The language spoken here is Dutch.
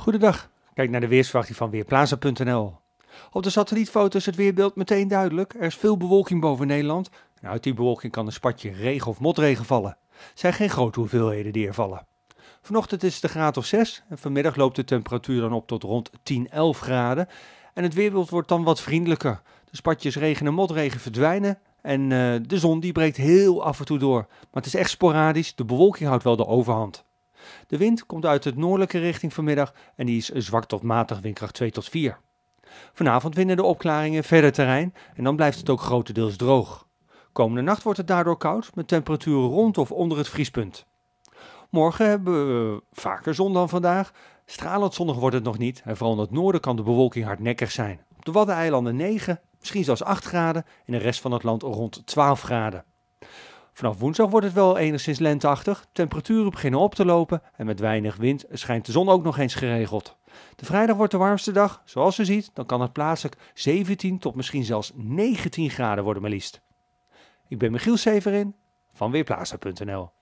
Goedendag. Kijk naar de weersverwachting van Weerplaza.nl. Op de satellietfoto is het weerbeeld meteen duidelijk. Er is veel bewolking boven Nederland. Nou, uit die bewolking kan een spatje regen of motregen vallen. Er zijn geen grote hoeveelheden die er vallen. Vanochtend is het de graad of 6 en vanmiddag loopt de temperatuur dan op tot rond 10, 11 graden. En het weerbeeld wordt dan wat vriendelijker. De spatjes regen en motregen verdwijnen en eh, de zon die breekt heel af en toe door. Maar het is echt sporadisch, de bewolking houdt wel de overhand. De wind komt uit het noordelijke richting vanmiddag en die is zwak tot matig windkracht 2 tot 4. Vanavond winnen de opklaringen verder terrein en dan blijft het ook grotendeels droog. Komende nacht wordt het daardoor koud met temperaturen rond of onder het vriespunt. Morgen hebben we eh, vaker zon dan vandaag. Stralend zonnig wordt het nog niet en vooral in het noorden kan de bewolking hardnekkig zijn. Op de Waddeneilanden 9, misschien zelfs 8 graden en de rest van het land rond 12 graden. Vanaf woensdag wordt het wel enigszins lenteachtig, temperaturen beginnen op te lopen en met weinig wind schijnt de zon ook nog eens geregeld. De vrijdag wordt de warmste dag, zoals u ziet, dan kan het plaatselijk 17 tot misschien zelfs 19 graden worden maar liefst. Ik ben Michiel Severin van Weerplaatsen.nl.